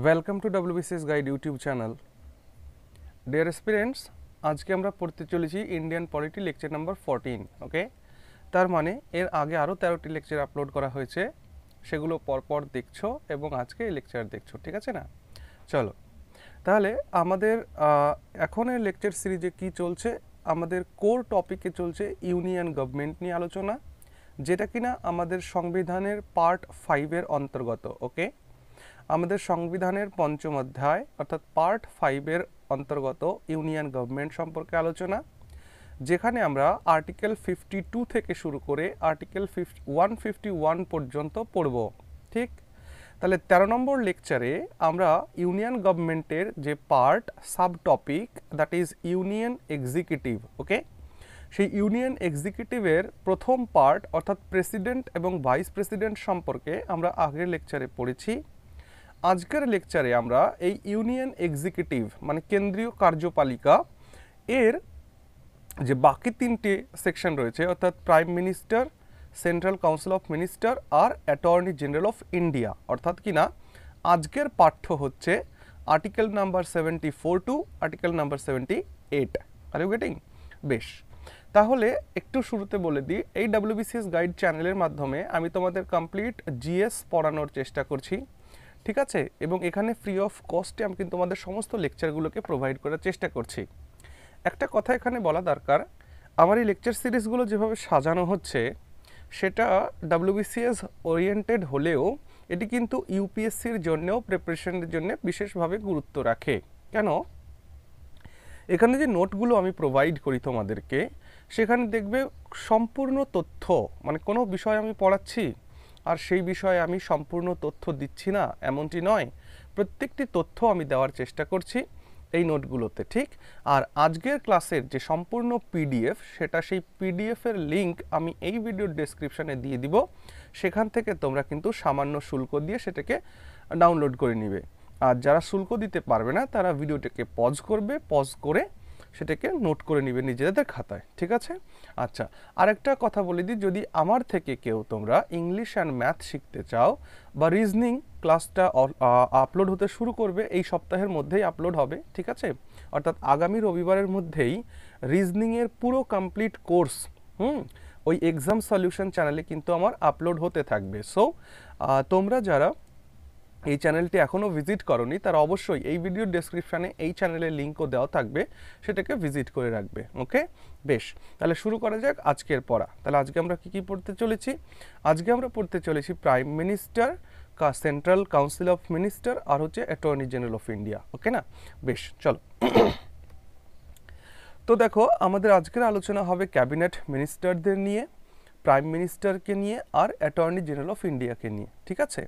Welcome to WBCS guide YouTube channel dear aspirants আজকে আমরা পড়তে চলেছি Indian polity lecture number fourteen okay তার মানে এর আগে আরও তেরোটি লেকচার আপলোড করা হয়েছে সেগুলো পরপর দেখছো এবং আজকে লেকচার দেখছো ঠিক আছে না চলো তাহলে আমাদের এখনের লেকচার সিরিজে কি চলছে আমাদের কোর টপিকে চলছে ইউনিয়ন গভর্নমেন্ট নিয়ে আলোচনা যেটা কিনা আমাদের সংবিধানের পার্ট ফাইভের অন্তর্গত ওকে আমাদের সংবিধানের পঞ্চম অধ্যায় অর্থাৎ পার্ট ফাইভের অন্তর্গত ইউনিয়ন গভর্নমেন্ট সম্পর্কে আলোচনা যেখানে আমরা আর্টিকেল ফিফটি টু থেকে শুরু করে article fifty one fifty one পর্যন্ত পড়ব ঠিক তাহলে ১৩ নম্বর লেকচারে আমরা ইউনিয়ন গভর্নমেন্টের যে part sub topic that is union executive okay সেই ইউনিয়ন এক্সিকিউটিভের প্রথম পার্ট অর্থাৎ প্রেসিডেন্ট এবং ভাইস প্রেসিডেন্ট সম্পর্কে আমরা আগের লেকচারে পড়েছি আজকের লেকচারে আমরা এই ইউনিয়ন এক্সিকিউটিভ মানে কেন্দ্রীয় কার্যপালিকা এর যে বাকি তিনটে সেকশন রয়েছে অর্থাৎ prime minister central council of minister আর অ্যাটর্নি জেনারেল অফ ইন্ডিয়া অর্থাৎ কি না আজকের পাঠ্য হচ্ছে article number seventy four to article number seventy eight are you getting বেশ তাহলে একটু শুরুতে বলে দিই এই ডাব্লিউবিসিএস গাইড চ্যানেলের মাধ্যমে আমি তোমাদের কমপ্লিট জিএস পড়ানোর চেষ্টা করছি ঠিক আছে এবং এখানে ফ্রি অফ কস্টে আমি কিন্তু আমাদের সমস্ত লেকচারগুলোকে প্রোভাইড করার চেষ্টা করছি একটা কথা এখানে বলা দরকার আমার এই লেকচার সিরিজগুলো যেভাবে সাজানো হচ্ছে সেটা ডাব্লিউবিসিএস ওরিয়েন্টেড হলেও এটি কিন্তু ইউপিএসসির জন্যেও প্রিপারেশনের জন্য বিশেষভাবে গুরুত্ব রাখে কেন এখানে যে নোটগুলো আমি প্রোভাইড করি তোমাদেরকে সেখানে দেখবে সম্পূর্ণ তথ্য মানে কোনো বিষয় আমি পড়াচ্ছি আর সেই বিষয়ে আমি সম্পূর্ণ তথ্য দিচ্ছি না এমনটি নয় প্রত্যেকটি তথ্য আমি দেওয়ার চেষ্টা করছি এই নোটগুলোতে ঠিক আর আজকের ক্লাসের যে সম্পূর্ণ পিডিএফ সেটা সেই পিডিএফের লিঙ্ক আমি এই ভিডিওর ডেসক্রিপশানে দিয়ে দিব সেখান থেকে তোমরা কিন্তু সামান্য শুল্ক দিয়ে সেটাকে ডাউনলোড করে নিবে আর যারা শুল্ক দিতে পারবে না তারা ভিডিওটাকে পজ করবে পজ করে সেটাকে নোট করে নিবে নিজেদের খাতায় ঠিক আছে আচ্ছা আরেকটা কথা বলে দিই যদি আমার থেকে কেউ তোমরা ইংলিশ অ্যান্ড ম্যাথ শিখতে চাও বা রিজনিং ক্লাসটা আপলোড হতে শুরু করবে এই সপ্তাহের মধ্যেই আপলোড হবে ঠিক আছে অর্থাৎ আগামী রবিবারের মধ্যেই রিজনিংয়ের পুরো কমপ্লিট কোর্স হুম ওই এক্সাম সলিউশন চ্যানেলে কিন্তু আমার আপলোড হতে থাকবে সো তোমরা যারা এই চ্যানেলটি এখনও ভিজিট করনি তারা অবশ্যই এই ভিডিওর ডেসক্রিপশানে এই চ্যানেলের লিঙ্কও দেওয়া থাকবে সেটাকে ভিজিট করে রাখবে ওকে বেশ তাহলে শুরু করা যাক আজকের পড়া তাহলে আজকে আমরা কি কি পড়তে চলেছি আজকে আমরা পড়তে চলেছি প্রাইম মিনিস্টার কা সেন্ট্রাল কাউন্সিল অফ মিনিস্টার আর হচ্ছে attorney general of India okay না বেশ চলো তো দেখো আমাদের আজকের আলোচনা হবে ক্যাবিনেট মিনিস্টারদের নিয়ে প্রাইম মিনিস্টারকে নিয়ে আর অ্যাটর্নি জেনারেল অফ ইন্ডিয়াকে নিয়ে ঠিক আছে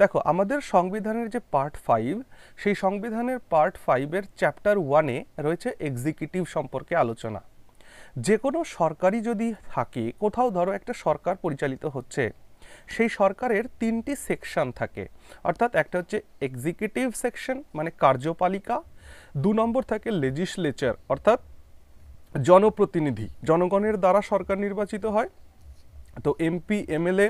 দেখো আমাদের সংবিধানের যে পার্ট ফাইভ সেই সংবিধানের পার্ট ফাইভের চ্যাপ্টার ওয়ানে রয়েছে এক্সিকিউটিভ সম্পর্কে আলোচনা যে কোনো সরকারি যদি থাকে কোথাও ধরো একটা সরকার পরিচালিত হচ্ছে সেই সরকারের তিনটি সেকশন থাকে অর্থাৎ একটা হচ্ছে এক্সিকিউটিভ সেকশন মানে কার্যপালিকা দু নম্বর থাকে লেজিসলেচার অর্থাৎ জনপ্রতিনিধি জনগণের দ্বারা সরকার নির্বাচিত হয় তো এমপি এমএলএ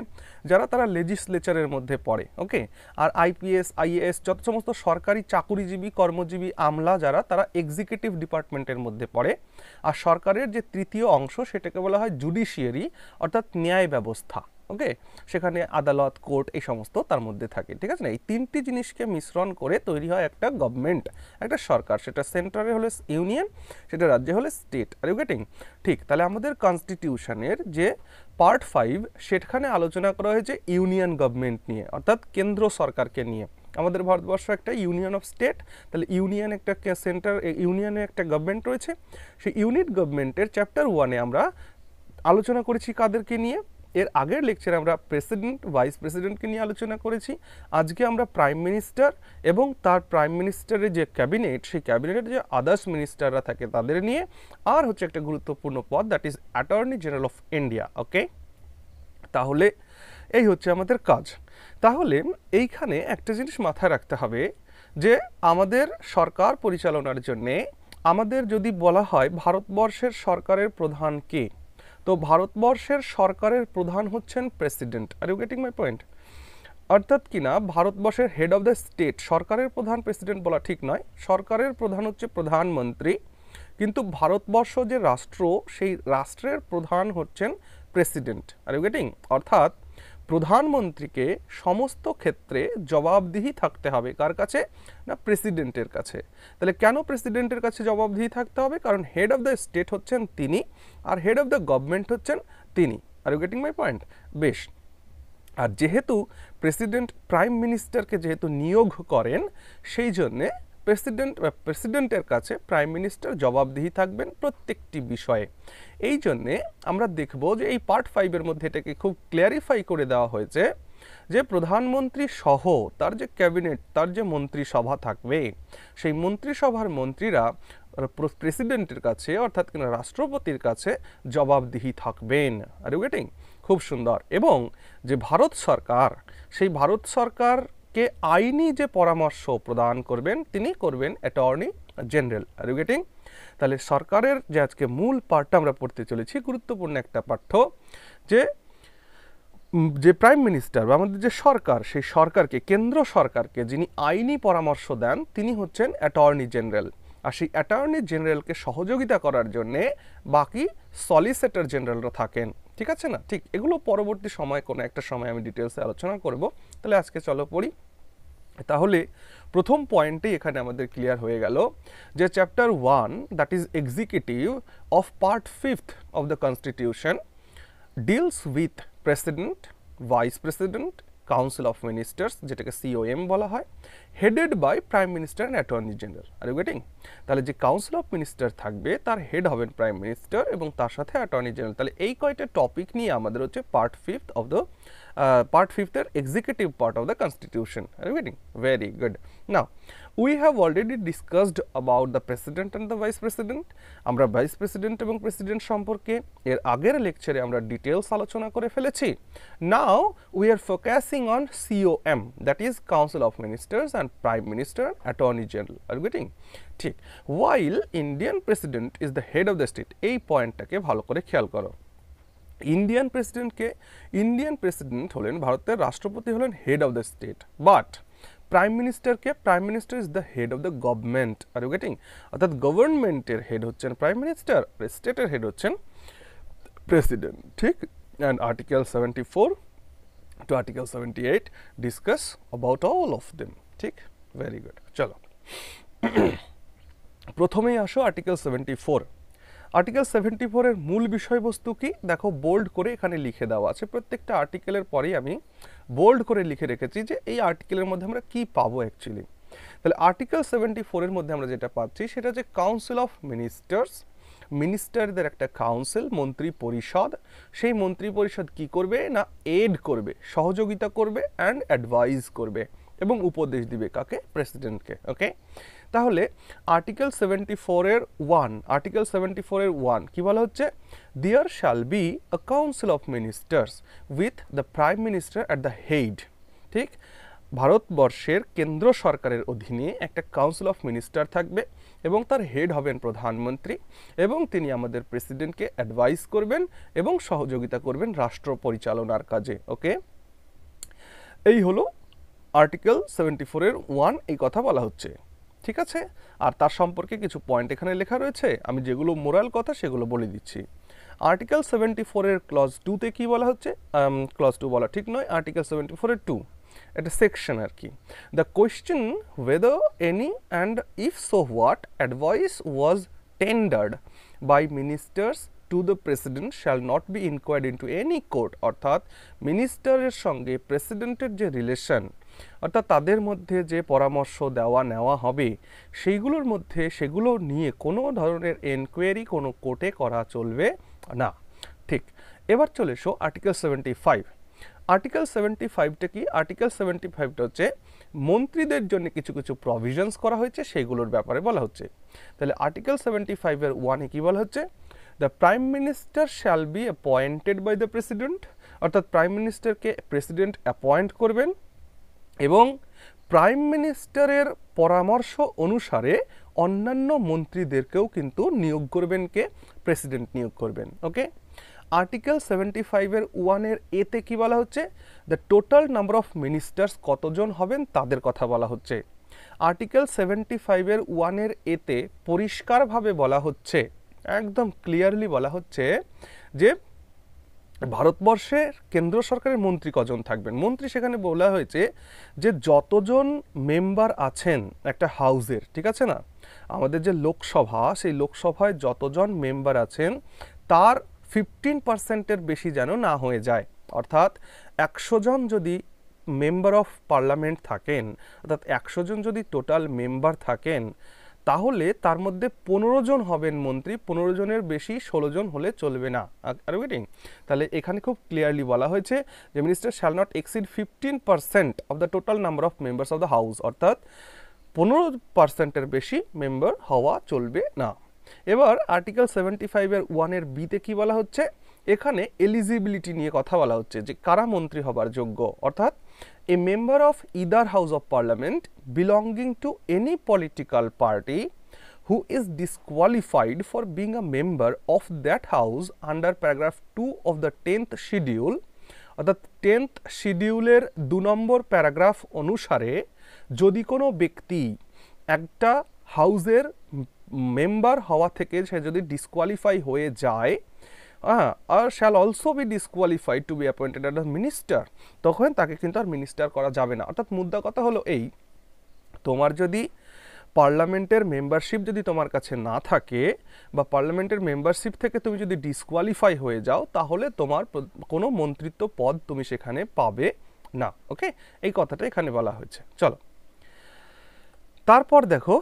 যারা তারা লেজিসলেচারের মধ্যে পড়ে ওকে আর আইপিএস আইএএস যত সমস্ত সরকারি চাকুরিজীবী কর্মজীবী আমলা যারা তারা এক্সিকিউটিভ ডিপার্টমেন্টের মধ্যে পড়ে আর সরকারের যে তৃতীয় অংশ সেটাকে বলা হয় জুডিশিয়ারি অর্থাৎ ন্যায় ব্যবস্থা ওকে সেখানে আদালত কোর্ট এই সমস্ত তার মধ্যে থাকে ঠিক আছে না এই তিনটি জিনিসকে মিশ্রণ করে তৈরি হয় একটা গভর্নমেন্ট একটা সরকার সেটা সেন্ট্রালে হলে ইউনিয়ন সেটা রাজ্যে হলে স্টেট আর ইউ গেটিং ঠিক তাহলে আমাদের কনস্টিটিউশনের যে পার্ট ফাইভ সেখানে আলোচনা করা হয়েছে ইউনিয়ন গভর্নমেন্ট নিয়ে অর্থাৎ কেন্দ্র সরকারকে নিয়ে আমাদের ভারতবর্ষ একটা ইউনিয়ন অফ স্টেট তাহলে ইউনিয়ন একটা সেন্টার ইউনিয়নে একটা গভর্নমেন্ট রয়েছে সেই ইউনিট গভর্নমেন্টের চ্যাপ্টার ওয়ানে আমরা আলোচনা করেছি কাদেরকে নিয়ে এর আগের লেকচারে আমরা প্রেসিডেন্ট ভাইস প্রেসিডেন্টকে নিয়ে আলোচনা করেছি আজকে আমরা প্রাইম মিনিস্টার এবং তার প্রাইম মিনিস্টারের যে ক্যাবিনেট সেই ক্যাবিনেটের যে আদার্স মিনিস্টাররা থাকে তাদের নিয়ে আর হচ্ছে একটা গুরুত্বপূর্ণ পদ that is attorney general of India okay তাহলে এই হচ্ছে আমাদের কাজ তাহলে এইখানে একটা জিনিস মাথায় রাখতে হবে যে আমাদের সরকার পরিচালনার জন্যে আমাদের যদি বলা হয় ভারতবর্ষের সরকারের প্রধান কে তো ভারতবর্ষের সরকারের প্রধান হচ্ছেন president are you getting my point অর্থাৎ কিনা ভারতবর্ষের হেড অফ দ্য স্টেট সরকারের প্রধান প্রেসিডেন্ট বলা ঠিক নয় সরকারের প্রধান হচ্ছে প্রধানমন্ত্রী কিন্তু ভারতবর্ষ যে রাষ্ট্র সেই রাষ্ট্রের প্রধান হচ্ছেন প্রেসিডেন্ট আর ইউ গেটিং অর্থাৎ প্রধানমন্ত্রীকে সমস্ত ক্ষেত্রে জবাবদিহি থাকতে হবে কার কাছে না প্রেসিডেন্টের কাছে তাহলে কেন প্রেসিডেন্টের কাছে জবাবদিহি থাকতে হবে কারণ হেড অফ দ্য স্টেট হচ্ছেন তিনি আর হেড অফ দ্য গভর্নমেন্ট হচ্ছেন তিনি are you getting my point বেশ আর যেহেতু প্রেসিডেন্ট প্রাইম মিনিস্টারকে যেহেতু নিয়োগ করেন সেই জন্যে প্রেসিডেন্ট বা প্রেসিডেন্টের কাছে প্রাইম মিনিস্টার জবাবদিহি থাকবেন প্রত্যেকটি বিষয়ে এই জন্যে আমরা দেখব যে এই পার্ট ফাইভের মধ্যে এটাকে খুব ক্লিয়ারিফাই করে দেওয়া হয়েছে যে প্রধানমন্ত্রী সহ তার যে ক্যাবিনেট তার যে মন্ত্রিসভা থাকবে সেই মন্ত্রিসভার মন্ত্রীরা প্রেসিডেন্টের কাছে অর্থাৎ কিনা রাষ্ট্রপতির কাছে জবাবদিহি থাকবেন আর ইউ গেটিং খুব সুন্দর এবং যে ভারত সরকার সেই ভারত সরকার কে আইনি যে পরামর্শ প্রদান করবেন তিনি করবেন attorney general are you getting তাহলে সরকারের যে আজকে মূল পাঠটা আমরা পড়তে চলেছি গুরুত্বপূর্ণ একটা পাঠ্য যে যে প্রাইম মিনিস্টার বা আমাদের যে সরকার সেই সরকারকে কেন্দ্র সরকারকে যিনি আইনি পরামর্শ দেন তিনি হচ্ছেন অ্যাটর্নি জেনারেল আর সেই অ্যাটর্নি জেনারেলকে সহযোগিতা করার জন্যে বাকি সলিসিটর জেনারেলরা থাকেন ঠিক আছে না ঠিক এগুলো পরবর্তী সময় কোনো একটা সময় আমি ডিটেলসে আলোচনা করব তাহলে আজকে চলো পড়ি তাহলে প্রথম পয়েন্টে এখানে আমাদের ক্লিয়ার হয়ে গেল যে chapter one that is executive of part fifth of the constitution deals with president vice president council of ministers যেটাকে সিওএম বলা হয় headed by prime minister and attorney general are getting তাহলে যে কাউন্সিল অফ মিনিস্টার থাকবে তার head হবেন prime minister এবং তার সাথে অ্যাটর্নি জেনারেল তাহলে এই কয়টা টপিক নিয়ে আমাদের হচ্ছে part fifth of the uh, part 5th er, executive part of the constitution are you getting very good now we have already discussed about the president and the vice president আমরা vice president এবং president সম্পর্কে এর আগের লেকচারে আমরা details আলোচনা করে ফেলেছি now we are focusing on COM that is council of ministers and prime minister attorney general are getting ঠিক while Indian president is the head of the state এই পয়েন্টটাকে ভালো করে খেয়াল করো ইন্ডিয়ান প্রেসিডেন্টকে ইন্ডিয়ান প্রেসিডেন্ট হলেন ভারতের রাষ্ট্রপতি হলেন head of the state but prime মিনিস্টারকে prime minister is the head of the government are you getting অর্থাৎ গভর্নমেন্টের হেড হচ্ছেন প্রাইম মিনিস্টার আর স্টেটের হেড হচ্ছেন প্রেসিডেন্ট ঠিক and article seventy four to article seventy eight discuss about all of them ঠিক very good চলো প্রথমেই আসো article seventy four article seventy ফোরের মূল বিষয়বস্তু কি দেখো বোল্ড করে এখানে লিখে দেওয়া আছে প্রত্যেকটা আর্টিকেলের পরেই আমি বোল্ড করে লিখে রেখেছি যে এই আর্টিকেলের মধ্যে আমরা কি পাবো অ্যাকচুয়ালি তাহলে আর্টিকেল সেভেন্টি ফোরের মধ্যে আমরা যেটা পাচ্ছি সেটা যে কাউন্সিল অফ মিনিস্টার্স মিনিস্টারদের একটা কাউন্সিল মন্ত্রী পরিষদ সেই মন্ত্রী পরিষদ কি করবে না এড করবে সহযোগিতা করবে অ্যান্ড অ্যাডভাইস করবে এবং উপদেশ দিবে কাকে প্রেসিডেন্টকে ওকে তাহলে আর্টিকেল সেভেন্টি ফোরের ওয়ান আর্টিকেল সেভেন্টি ফোরের ওয়ান কী বলা হচ্ছে there shall be a council of ministers with the prime minister at the head ঠিক ভারতবর্ষের কেন্দ্র সরকারের অধীনে একটা কাউন্সিল অফ মিনিস্টার থাকবে এবং তার হেড হবেন প্রধানমন্ত্রী এবং তিনি আমাদের প্রেসিডেন্টকে অ্যাডভাইস করবেন এবং সহযোগিতা করবেন রাষ্ট্র পরিচালনার কাজে ওকে এই হলো আর্টিকেল সেভেন্টি ফোরের ওয়ান এই কথা বলা হচ্ছে ঠিক আছে আর তার সম্পর্কে কিছু পয়েন্ট এখানে লেখা রয়েছে আমি যেগুলো মোরাল কথা সেগুলো বলে দিচ্ছি আর্টিকেল সেভেন্টি ফোরের ক্লজ টুতে কী বলা হচ্ছে ক্লজ টু বলা ঠিক নয় আর্টিকেল সেভেন্টি ফোরের টু এটা সেকশন আর কি the question whether any and if so what advice was tendered by ministers to the president shall not be inquired into any court অর্থাৎ মিনিস্টারের সঙ্গে প্রেসিডেন্টের যে রিলেশন অর্থাৎ তাদের মধ্যে যে পরামর্শ দেওয়া নেওয়া হবে সেইগুলোর মধ্যে সেগুলো নিয়ে কোনো ধরনের এনকোয়ারি কোনো কোর্টে করা চলবে না ঠিক এবার চলে এসো article seventy five article seventy ফাইভটা কি আর্টিকেল সেভেন্টি ফাইভটা হচ্ছে মন্ত্রীদের জন্য কিছু কিছু প্রভিশনস করা হয়েছে সেইগুলোর ব্যাপারে বলা হচ্ছে তাহলে আর্টিকেল সেভেন্টি ফাইভের ওয়ানে কী বলা হচ্ছে the prime minister shall be appointed by the president অর্থাৎ প্রাইম মিনিস্টারকে প্রেসিডেন্ট অ্যাপয়েন্ট করবেন এবং প্রাইম মিনিস্টারের পরামর্শ অনুসারে অন্যান্য মন্ত্রীদেরকেও কিন্তু নিয়োগ করবেন কে প্রেসিডেন্ট নিয়োগ করবেন ওকে আর্টিকেল সেভেন্টি ফাইভের ওয়ানের এতে কি বলা হচ্ছে the total number of ministers কতজন হবেন তাদের কথা বলা হচ্ছে আর্টিকেল সেভেন্টি ফাইভের ওয়ানের এতে পরিষ্কারভাবে বলা হচ্ছে একদম ক্লিয়ারলি বলা হচ্ছে যে ভারতবর্ষের কেন্দ্র সরকারের মন্ত্রী কজন থাকবেন মন্ত্রী সেখানে বলা হয়েছে যে যতজন মেম্বার আছেন একটা হাউজের ঠিক আছে না আমাদের যে লোকসভা সেই লোকসভায় যতজন মেম্বার আছেন তার ফিফটিন পার্সেন্টের বেশি যেন না হয়ে যায় অর্থাৎ একশো জন যদি মেম্বার অফ পার্লামেন্ট থাকেন অর্থাৎ একশো জন যদি টোটাল মেম্বার থাকেন তাহলে তার মধ্যে পনেরো জন হবেন মন্ত্রী পনেরো জনের বেশি ষোলো জন হলে চলবে না আর ওয়েটিং তাহলে এখানে খুব ক্লিয়ারলি বলা হয়েছে যে minister shall not exceed fifteen percent of the total number of members of the house অর্থাৎ পনেরো পার্সেন্টের বেশি মেম্বার হওয়া চলবে না এবার আর্টিকেল সেভেন্টি ফাইভের ওয়ানের বিতে কি বলা হচ্ছে এখানে এলিজিবিলিটি নিয়ে কথা বলা হচ্ছে যে কারা মন্ত্রী হবার যোগ্য অর্থাৎ a member of either house of parliament belonging to any political party who is disqualified for being a member of that house under paragraph 2 of the 10th schedule অর্থাৎ টেন্থ শিডিউলের দু নম্বর প্যারাগ্রাফ অনুসারে যদি কোনো ব্যক্তি একটা হাউজের মেম্বার হওয়া থেকে সে যদি ডিসকোয়ালিফাই হয়ে যায় আর shall also be disqualified to be appointed at minister তখন তাকে কিন্তু আর মিনিস্টার করা যাবে না অর্থাৎ মুদ্রা কথা হলো এই তোমার যদি পার্লামেন্টের মেম্বারশিপ যদি তোমার কাছে না থাকে বা পার্লামেন্টের মেম্বারশিপ থেকে তুমি যদি ডিসকোয়ালিফাই হয়ে যাও তাহলে তোমার কোনো মন্ত্রিত্ব পদ তুমি সেখানে পাবে না ওকে এই কথাটা এখানে বলা হয়েছে চলো তারপর দেখো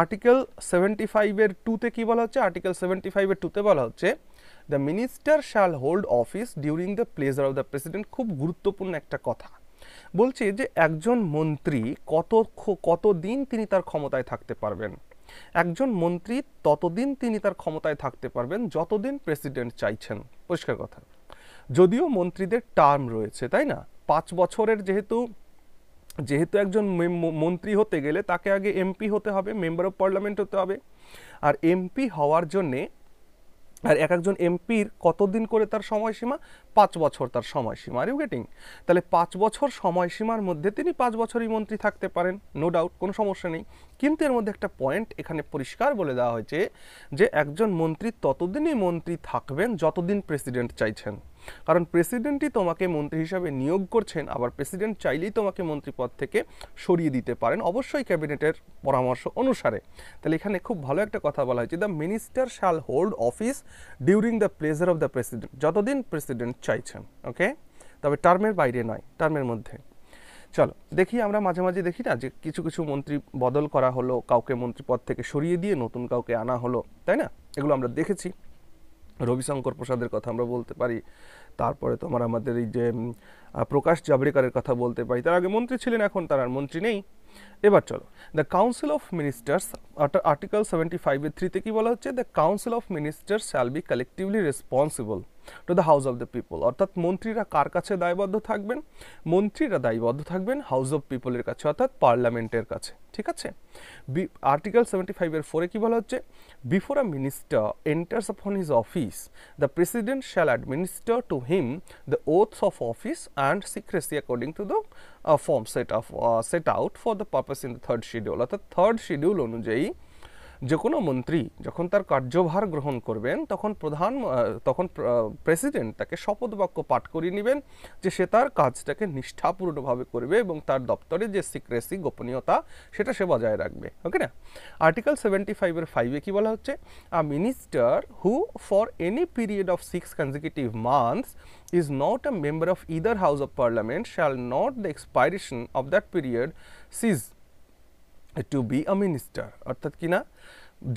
আর্টিকেল সেভেন্টি ফাইভের টুতে কী বলা হচ্ছে আর্টিকেল সেভেন্টি ফাইভের টুতে বলা হচ্ছে the minister shall hold office during the pleasure of the president খুব গুরুত্বপূর্ণ একটা কথা বলছে যে একজন মন্ত্রী কত কতদিন তিনি তার ক্ষমতায় থাকতে পারবেন একজন মন্ত্রী ততদিন তিনি তার ক্ষমতায় থাকতে পারবেন যতদিন প্রেসিডেন্ট চাইছেন পরিষ্কার কথা যদিও মন্ত্রীদের টার্ম রয়েছে তাই না পাঁচ বছরের যেহেতু যেহেতু একজন মন্ত্রী হতে গেলে তাকে আগে এমপি হতে হবে মেম্বার অফ পার্লামেন্ট হতে হবে আর এমপি হওয়ার জন্যে আর এক একজন এমপির কতদিন করে তার সময়সীমা পাঁচ বছর তার সময়সীমা আর ইউ গেটিং তাহলে পাঁচ বছর সময়সীমার মধ্যে তিনি পাঁচ বছরই মন্ত্রী থাকতে পারেন নো ডাউট কোনো সমস্যা নেই কিন্তু এর মধ্যে একটা পয়েন্ট এখানে পরিষ্কার বলে দেওয়া হয়েছে যে একজন মন্ত্রী ততদিনই মন্ত্রী থাকবেন যতদিন প্রেসিডেন্ট চাইছেন কারণ প্রেসিডেন্টই তোমাকে মন্ত্রী হিসাবে নিয়োগ করছেন আবার প্রেসিডেন্ট চাইলেই তোমাকে মন্ত্রী পদ থেকে সরিয়ে দিতে পারেন অবশ্যই ক্যাবিনেটের পরামর্শ অনুসারে তাহলে এখানে খুব ভালো একটা কথা বলা হয়েছে the minister shall hold office during the pleasure of the president যতদিন প্রেসিডেন্ট চাইছেন ওকে তবে টার্মের বাইরে নয় টার্মের মধ্যে চলো দেখি আমরা মাঝে মাঝে দেখি না যে কিছু কিছু মন্ত্রী বদল করা হলো কাউকে মন্ত্রী পদ থেকে সরিয়ে দিয়ে নতুন কাউকে আনা হলো তাই না এগুলো আমরা দেখেছি রবিশঙ্কর প্রসাদের কথা আমরা বলতে পারি তারপরে তোমার আমাদের এই যে প্রকাশ জাভড়েকারের কথা বলতে পারি তার আগে মন্ত্রী ছিলেন এখন তার আর মন্ত্রী নেই এবার চলো the council of ministers article seventy ফাইভের থ্রিতে কী বলা হচ্ছে the council of ministers shall be collectively responsible to the house of the people অর্থাৎ মন্ত্রীরা কার কাছে দায়বদ্ধ থাকবেন মন্ত্রীরা দায়বদ্ধ থাকবেন হাউস অফ পিপলের কাছে অর্থাৎ পার্লামেন্টের কাছে ঠিক আছে আর্টিকেল সেভেন্টি ফাইভের ফোরে কী বলা হচ্ছে before a minister enters upon his office the president shall administer to him the oaths of office and secrecy according to the form set of set out for the purpose in the third schedule অর্থাৎ third schedule অনুযায়ী যে কোনো মন্ত্রী যখন তার কার্যভার গ্রহণ করবেন তখন প্রধান তখন প্রেসিডেন্ট তাকে শপথ বাক্য পাঠ করিয়ে নেবেন যে সে তার কাজটাকে নিষ্ঠাপূর্ণভাবে করবে এবং তার দপ্তরে যে সিক্রেসি গোপনীয়তা সেটা সে বজায় রাখবে ওকে না আর্টিকেল সেভেন্টি ফাইভের ফাইভে কী বলা হচ্ছে a minister who for any period of six consecutive months is not a member of either house of parliament shall not the expiration of that period cease to be a minister অর্থাৎ কি না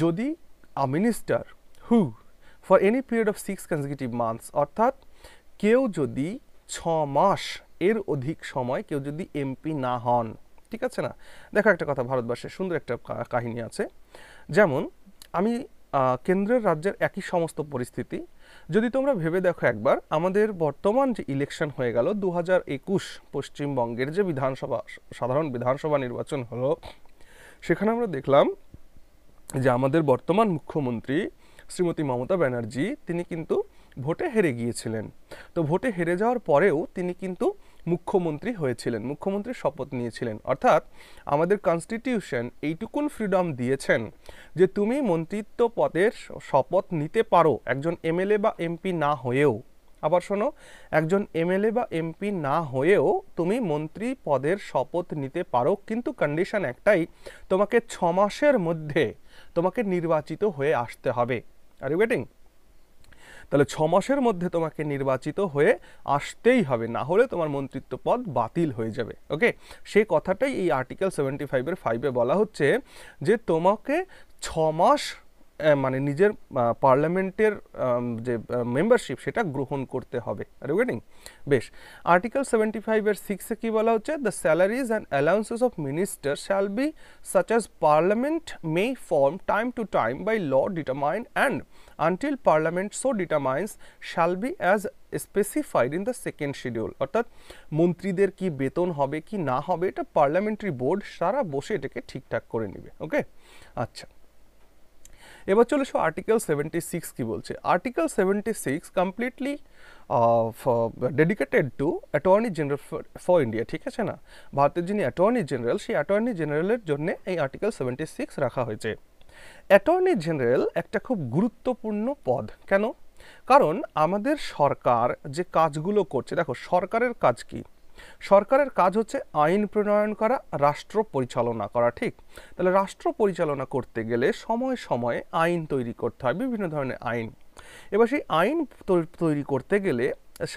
যদি a minister who for any period of six consecutive months অর্থাৎ কেউ যদি ছ মাস এর অধিক সময় কেউ যদি এমপি না হন ঠিক আছে না দেখো একটা কথা ভারতবর্ষের সুন্দর একটা কাহিনী আছে যেমন আমি কেন্দ্রের রাজ্যের একই সমস্ত পরিস্থিতি যদি তোমরা ভেবে দেখো একবার আমাদের বর্তমান যে ইলেকশন হয়ে গেল দু পশ্চিমবঙ্গের যে বিধানসভা সাধারণ বিধানসভা নির্বাচন হলো সেখানে আমরা দেখলাম যে আমাদের বর্তমান মুখ্যমন্ত্রী শ্রীমতী মমতা ব্যানার্জি তিনি কিন্তু ভোটে হেরে গিয়েছিলেন তো ভোটে হেরে যাওয়ার পরেও তিনি কিন্তু মুখ্যমন্ত্রী হয়েছিলেন মুখ্যমন্ত্রীর শপথ নিয়েছিলেন অর্থাৎ আমাদের কনস্টিটিউশন এইটুকুন ফ্রিডম দিয়েছেন যে তুমি মন্ত্রিত্ব পদের শপথ নিতে পারো একজন এমএলএ বা এমপি না হয়েও আবার শোনো একজন এমএলএ বা এমপি না হয়েও তুমি মন্ত্রী পদের শপথ নিতে পারো কিন্তু কন্ডিশন একটাই তোমাকে ছ মাসের মধ্যে তোমাকে নির্বাচিত হয়ে আসতে হবে আর ইউ গেটিং তাহলে ছ মাসের মধ্যে তোমাকে নির্বাচিত হয়ে আসতেই হবে না হলে তোমার মন্ত্রিত্ব পদ বাতিল হয়ে যাবে ওকে সে কথাটাই এই আর্টিকেল সেভেন্টি ফাইভের ফাইভে বলা হচ্ছে যে তোমাকে ছ মাস মানে নিজের পার্লামেন্টের যে মেম্বারশিপ সেটা গ্রহণ করতে হবে আর বেশ আর্টিকেল সেভেন্টি ফাইভের সিক্সে কী বলা হচ্ছে the salaries and allowances of minister shall be such as parliament may form time to time by law determined and until parliament so determines shall be as specified in the second schedule অর্থাৎ মন্ত্রীদের কি বেতন হবে কি না হবে এটা parliamentary board সারা বসে এটাকে ঠিকঠাক করে নেবে ওকে আচ্ছা এবার চলে এসো আর্টিকেল সেভেন্টি সিক্স কী বলছে article seventy six completely dedicated to attorney general for India ঠিক আছে না ভারতের যিনি অ্যাটর্নি জেনারেল সেই অ্যাটর্নি জেনারেলের জন্য এই আর্টিকেল সেভেন্টি সিক্স রাখা হয়েছে অ্যাটর্নি জেনারেল একটা খুব গুরুত্বপূর্ণ পদ কেন কারণ আমাদের সরকার যে কাজগুলো করছে দেখো সরকারের কাজ কী সরকারের কাজ হচ্ছে আইন প্রণয়ন করা রাষ্ট্র পরিচালনা করা ঠিক তাহলে রাষ্ট্র পরিচালনা করতে গেলে সময় সময়ে আইন তৈরি করতে হয় বিভিন্ন ধরনের আইন এবার সেই আইন তৈরি করতে গেলে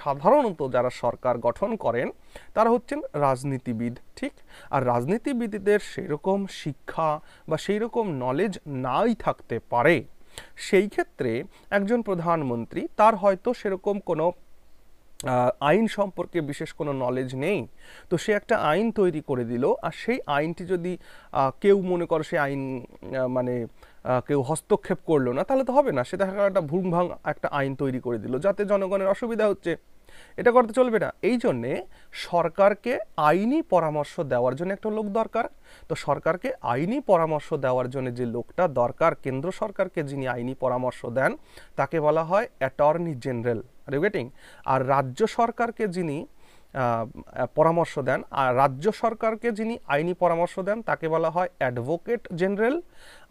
সাধারণত যারা সরকার গঠন করেন তারা হচ্ছেন রাজনীতিবিদ ঠিক আর রাজনীতিবিদদের সেরকম শিক্ষা বা সেই রকম নলেজ নাই থাকতে পারে সেই ক্ষেত্রে একজন প্রধানমন্ত্রী তার হয়তো সেরকম কোনো আইন সম্পর্কে বিশেষ কোনো নলেজ নেই তো সে একটা আইন তৈরি করে দিল আর সেই আইনটি যদি কেউ মনে করে সে আইন মানে কেউ হস্তক্ষেপ করলো না তাহলে তো হবে না সে দেখা গেল একটা ভুমভাং একটা আইন তৈরি করে দিল যাতে জনগণের অসুবিধা হচ্ছে এটা করতে চলবে না এই জন্যে সরকারকে আইনি পরামর্শ দেওয়ার জন্য একটা লোক দরকার তো সরকারকে আইনি পরামর্শ দেওয়ার জন্য যে লোকটা দরকার কেন্দ্র সরকারকে যিনি আইনি পরামর্শ দেন তাকে বলা হয় অ্যাটর্নি জেনারেল রেগুলেটিং গেটিং আর রাজ্য সরকারকে যিনি পরামর্শ দেন আর রাজ্য সরকারকে যিনি আইনি পরামর্শ দেন তাকে বলা হয় অ্যাডভোকেট জেনারেল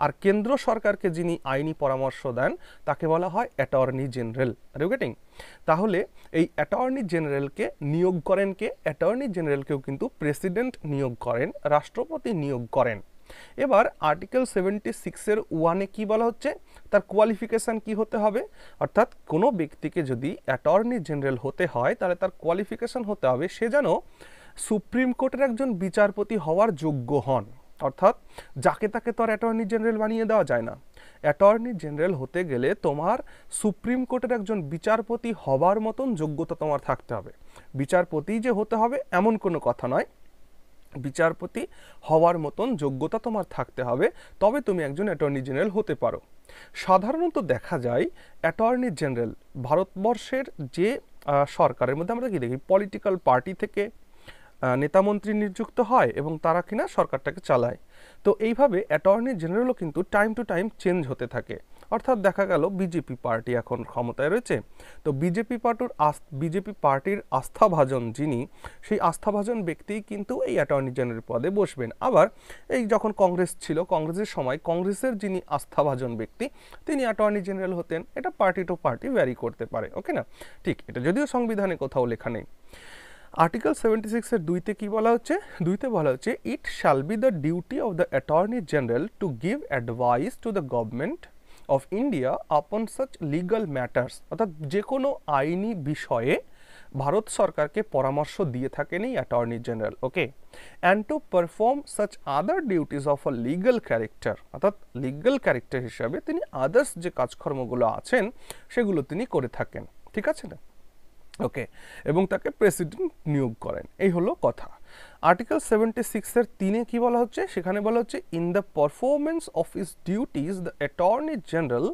আর কেন্দ্র সরকারকে যিনি আইনি পরামর্শ দেন তাকে বলা হয় অ্যাটর্নি জেনারেল রেগুলেটিং গেটিং তাহলে এই অ্যাটর্নি জেনারেলকে নিয়োগ করেন কে অ্যাটর্নি জেনারেলকেও কিন্তু প্রেসিডেন্ট নিয়োগ করেন রাষ্ট্রপতি নিয়োগ করেন এবার আর্টিকেল সেভেন্টি সিক্সের ওয়ানে কি বলা হচ্ছে তার কোয়ালিফিকেশান কি হতে হবে অর্থাৎ কোনো ব্যক্তিকে যদি অ্যাটর্নি জেনারেল হতে হয় তাহলে তার কোয়ালিফিকেশান হতে হবে সে যেন সুপ্রিম কোর্টের একজন বিচারপতি হওয়ার যোগ্য হন অর্থাৎ যাকে তাকে তো আর অ্যাটর্নি জেনারেল বানিয়ে দেওয়া যায় না অ্যাটর্নি জেনারেল হতে গেলে তোমার সুপ্রিম কোর্টের একজন বিচারপতি হবার মতন যোগ্যতা তোমার থাকতে হবে বিচারপতি যে হতে হবে এমন কোনো কথা নয় বিচারপতি হওয়ার মতন যোগ্যতা তোমার থাকতে হবে তবে তুমি একজন অ্যাটর্নি জেনারেল হতে পারো সাধারণত দেখা যায় অ্যাটর্নি জেনারেল ভারতবর্ষের যে সরকারের মধ্যে আমরা কী দেখি পলিটিক্যাল পার্টি থেকে নেতামন্ত্রী নিযুক্ত হয় এবং তারা কিনা সরকারটাকে চালায় তো এইভাবে অ্যাটর্নি জেনারেলও কিন্তু টাইম টু টাইম চেঞ্জ হতে থাকে অর্থাৎ দেখা গেল বিজেপি পার্টি এখন ক্ষমতায় রয়েছে তো বিজেপি পার্টির বিজেপি পার্টির আস্থাভাজন যিনি সেই আস্থাভাজন ব্যক্তিই কিন্তু এই অ্যাটর্নি জেনারেল পদে বসবেন আবার এই যখন কংগ্রেস ছিল কংগ্রেসের সময় কংগ্রেসের যিনি আস্থাভাজন ব্যক্তি তিনি অ্যাটর্নি জেনারেল হতেন এটা পার্টি টু পার্টি ভ্যারি করতে পারে ওকে না ঠিক এটা যদিও সংবিধানে কোথাও লেখা নেই আর্টিকেল সেভেন্টি সিক্সের দুইতে কী বলা হচ্ছে দুইতে বলা হচ্ছে it shall be the duty of the attorney general to give advice to the government of India upon such legal matters অর্থাৎ যে কোনো আইনি বিষয়ে ভারত সরকারকে পরামর্শ দিয়ে থাকেন এই attorney general okay and to perform such other duties of a legal character অর্থাৎ লিগাল ক্যারেক্টার হিসাবে তিনি আদার্স যে কাজকর্মগুলো আছেন সেগুলো তিনি করে থাকেন ঠিক আছে না ওকে এবং তাকে প্রেসিডেন্ট নিয়োগ করেন এই হলো কথা আর্টিকেল সেভেন্টি সিক্সের তিনে কী বলা হচ্ছে সেখানে বলা হচ্ছে in the performance of his duties the attorney general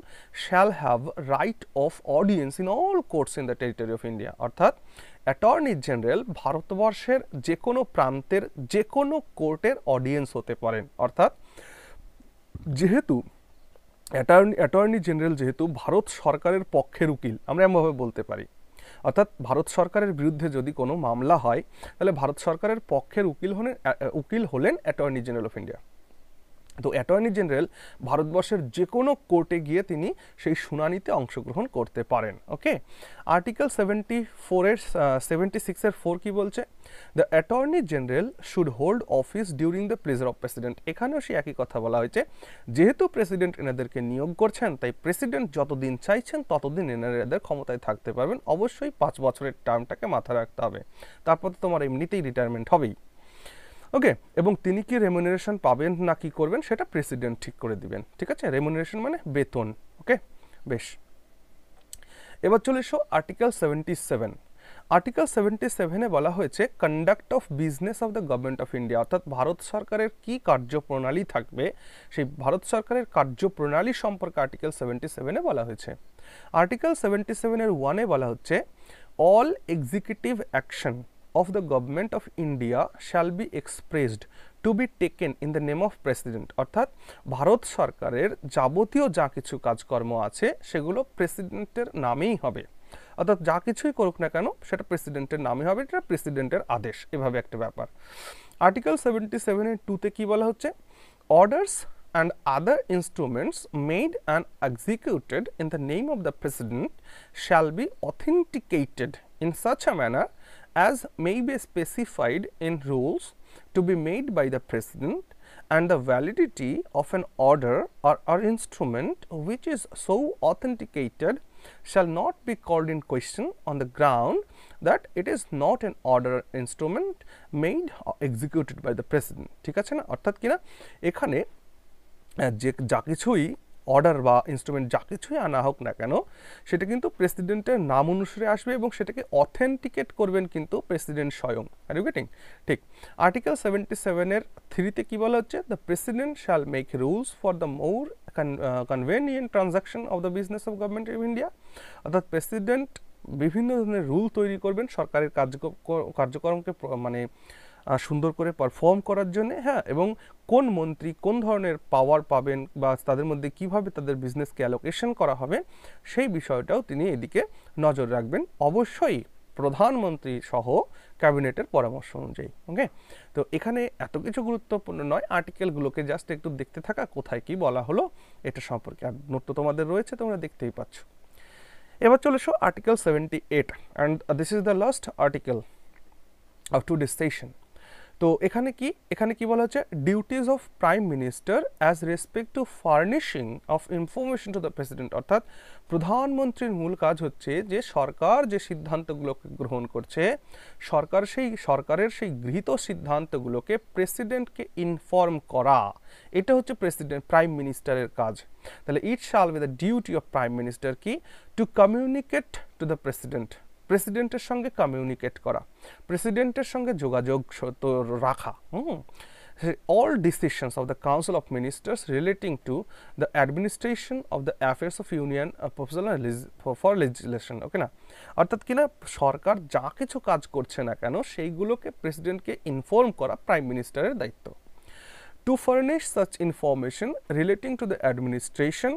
shall have right of audience in all courts in the territory of India অর্থাৎ অ্যাটর্নি জেনারেল ভারতবর্ষের যে কোনো প্রান্তের যে কোনো কোর্টের অডিয়েন্স হতে পারেন অর্থাৎ যেহেতু অ্যাটর্নি অ্যাটর্নি জেনারেল যেহেতু ভারত সরকারের পক্ষের উকিল আমরা এমনভাবে বলতে পারি অর্থাৎ ভারত সরকারের বিরুদ্ধে যদি কোনো মামলা হয় তাহলে ভারত সরকারের পক্ষের উকিল হলেন উকিল হলেন অ্যাটর্নি জেনারেল অফ ইন্ডিয়া তো অ্যাটর্নি জেনারেল ভারতবর্ষের যে কোনো কোর্টে গিয়ে তিনি সেই শুনানিতে অংশগ্রহণ করতে পারেন ওকে আর্টিকেল সেভেন্টি ফোরের সেভেন্টি সিক্সের ফোর কী বলছে the attorney general should hold office during the pleasure of president এখানেও সে একই কথা বলা হয়েছে যেহেতু প্রেসিডেন্ট এনাদেরকে নিয়োগ করছেন তাই প্রেসিডেন্ট যতদিন চাইছেন ততদিন এনারা এদের ক্ষমতায় থাকতে পারবেন অবশ্যই পাঁচ বছরের টার্মটাকে মাথায় রাখতে হবে তারপর তো তোমার এমনিতেই রিটায়ারমেন্ট হবেই ওকে এবং তিনি কি রেমুনারেশন পাবেন না কি করবেন সেটা প্রেসিডেন্ট ঠিক করে দিবেন ঠিক আছে রেমুনারেশন মানে বেতন ওকে বেশ এবার চলে এসো article seventy seven article seventy সেভেনে বলা হয়েছে conduct of business of the government of India অর্থাৎ ভারত সরকারের কি কার্যপ্রণালী থাকবে সেই ভারত সরকারের কার্যপ্রণালী সম্পর্কে আর্টিকেল সেভেন্টি সেভেনে বলা হয়েছে আর্টিকেল সেভেন্টি সেভেনের ওয়ানে বলা হচ্ছে all executive action of the government of India shall be expressed to be taken in the name of president অর্থাৎ ভারত সরকারের যাবতীয় যা কিছু কাজকর্ম আছে সেগুলো প্রেসিডেন্টের নামেই হবে অর্থাৎ যা কিছুই করুক না কেন সেটা প্রেসিডেন্টের নামে হবে এটা প্রেসিডেন্টের আদেশ এভাবে একটা ব্যাপার আর্টিকেল সেভেন্টি সেভেনের টুতে কী বলা হচ্ছে orders and other instruments made and executed in the name of the president shall be authenticated in such a manner as may be specified in rules to be made by the president and the validity of an order or, or instrument which is so authenticated shall not be called in question on the ground that it is not an order instrument made or executed by the president ঠিক আছে না অর্থাৎ কিনা এখানে যে যা কিছুই order বা ইনস্ট্রুমেন্ট যা কিছুই আনা হোক না কেন সেটা কিন্তু প্রেসিডেন্টের নাম অনুসারে আসবে এবং সেটাকে অথেন্টিকেট করবেন কিন্তু প্রেসিডেন্ট স্বয়ং আর ইউ গেটিং ঠিক আর্টিকেল সেভেন্টি সেভেনের থ্রিতে কী বলা হচ্ছে the president shall make rules for the more convenient transaction of the business of government of India অর্থাৎ প্রেসিডেন্ট বিভিন্ন ধরনের রুল তৈরি করবেন সরকারের কার্যক্রমকে মানে সুন্দর করে পারফর্ম করার জন্যে হ্যাঁ এবং কোন মন্ত্রী কোন ধরনের পাওয়ার পাবেন বা তাদের মধ্যে কিভাবে তাদের বিজনেসকে অ্যালোকেশন করা হবে সেই বিষয়টাও তিনি এদিকে নজর রাখবেন অবশ্যই প্রধানমন্ত্রী সহ ক্যাবিনেটের পরামর্শ অনুযায়ী ওকে তো এখানে এত কিছু গুরুত্বপূর্ণ নয় আর্টিকেলগুলোকে জাস্ট একটু দেখতে থাকা কোথায় কি বলা হলো এটা সম্পর্কে আর নোট তো তোমাদের রয়েছে তোমরা দেখতেই পাচ্ছ এবার চলে এসো article seventy eight and this is the last article of to this session তো এখানে কি এখানে কি বলা হচ্ছে duties of prime minister as respect to furnishing of information to the president অর্থাৎ প্রধানমন্ত্রীর মূল কাজ হচ্ছে যে সরকার যে সিদ্ধান্তগুলোকে গ্রহণ করছে সরকার সেই সরকারের সেই গৃহীত সিদ্ধান্তগুলোকে প্রেসিডেন্টকে ইনফর্ম করা এটা হচ্ছে প্রেসিডেন্ট প্রাইম মিনিস্টারের কাজ তাহলে it shall with the duty of prime minister কি to communicate to the president প্রেসিডেন্টের সঙ্গে কমিউনিকেট করা প্রেসিডেন্টের সঙ্গে যোগাযোগ তো রাখা all decision of the council of ministers relating to the administration of the affairs of union for legislation okay না অর্থাৎ কিনা সরকার যা কিছু কাজ করছে না কেন সেইগুলোকে প্রেসিডেন্টকে ইনফর্ম করা প্রাইম মিনিস্টারের দায়িত্ব to furnish such information relating to the administration